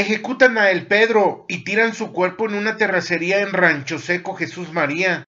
Ejecutan a El Pedro y tiran su cuerpo en una terracería en Rancho Seco Jesús María.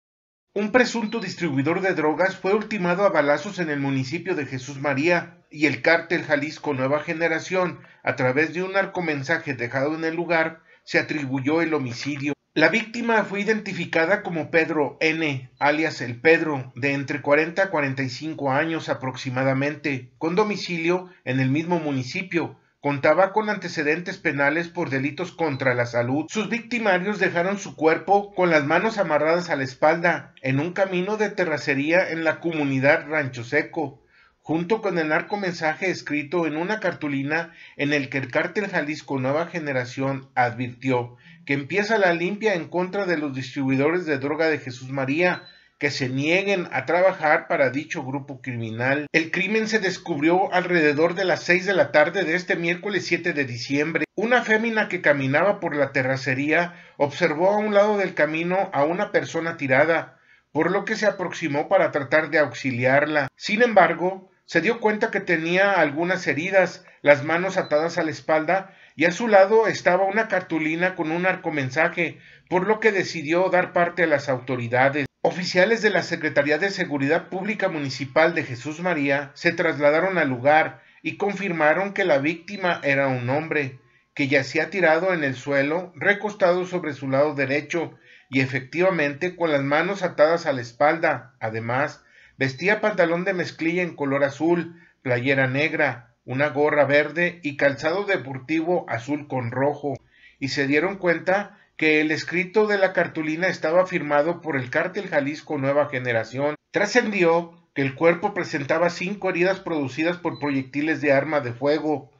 Un presunto distribuidor de drogas fue ultimado a balazos en el municipio de Jesús María y el cártel Jalisco Nueva Generación, a través de un arcomensaje dejado en el lugar, se atribuyó el homicidio. La víctima fue identificada como Pedro N., alias El Pedro, de entre 40 a 45 años aproximadamente, con domicilio en el mismo municipio, contaba con antecedentes penales por delitos contra la salud, sus victimarios dejaron su cuerpo con las manos amarradas a la espalda en un camino de terracería en la comunidad Rancho Seco, junto con el mensaje escrito en una cartulina en el que el cártel Jalisco Nueva Generación advirtió que empieza la limpia en contra de los distribuidores de droga de Jesús María, que se nieguen a trabajar para dicho grupo criminal. El crimen se descubrió alrededor de las 6 de la tarde de este miércoles 7 de diciembre. Una fémina que caminaba por la terracería observó a un lado del camino a una persona tirada, por lo que se aproximó para tratar de auxiliarla. Sin embargo, se dio cuenta que tenía algunas heridas, las manos atadas a la espalda, y a su lado estaba una cartulina con un arcomensaje, por lo que decidió dar parte a las autoridades. Oficiales de la Secretaría de Seguridad Pública Municipal de Jesús María se trasladaron al lugar y confirmaron que la víctima era un hombre, que yacía tirado en el suelo, recostado sobre su lado derecho y efectivamente con las manos atadas a la espalda. Además, vestía pantalón de mezclilla en color azul, playera negra, una gorra verde y calzado deportivo azul con rojo, y se dieron cuenta que el escrito de la cartulina estaba firmado por el cártel Jalisco Nueva Generación, trascendió que el cuerpo presentaba cinco heridas producidas por proyectiles de arma de fuego,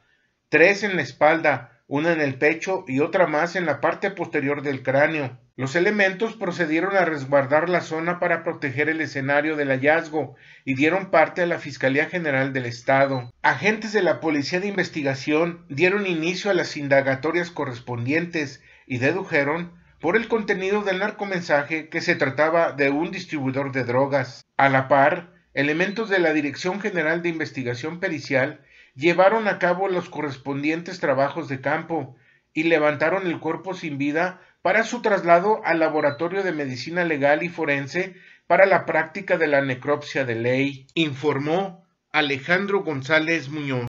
tres en la espalda, una en el pecho y otra más en la parte posterior del cráneo. Los elementos procedieron a resguardar la zona para proteger el escenario del hallazgo y dieron parte a la Fiscalía General del Estado. Agentes de la Policía de Investigación dieron inicio a las indagatorias correspondientes y dedujeron por el contenido del narcomensaje que se trataba de un distribuidor de drogas. A la par, elementos de la Dirección General de Investigación Pericial llevaron a cabo los correspondientes trabajos de campo y levantaron el cuerpo sin vida para su traslado al Laboratorio de Medicina Legal y Forense para la práctica de la necropsia de ley, informó Alejandro González Muñoz.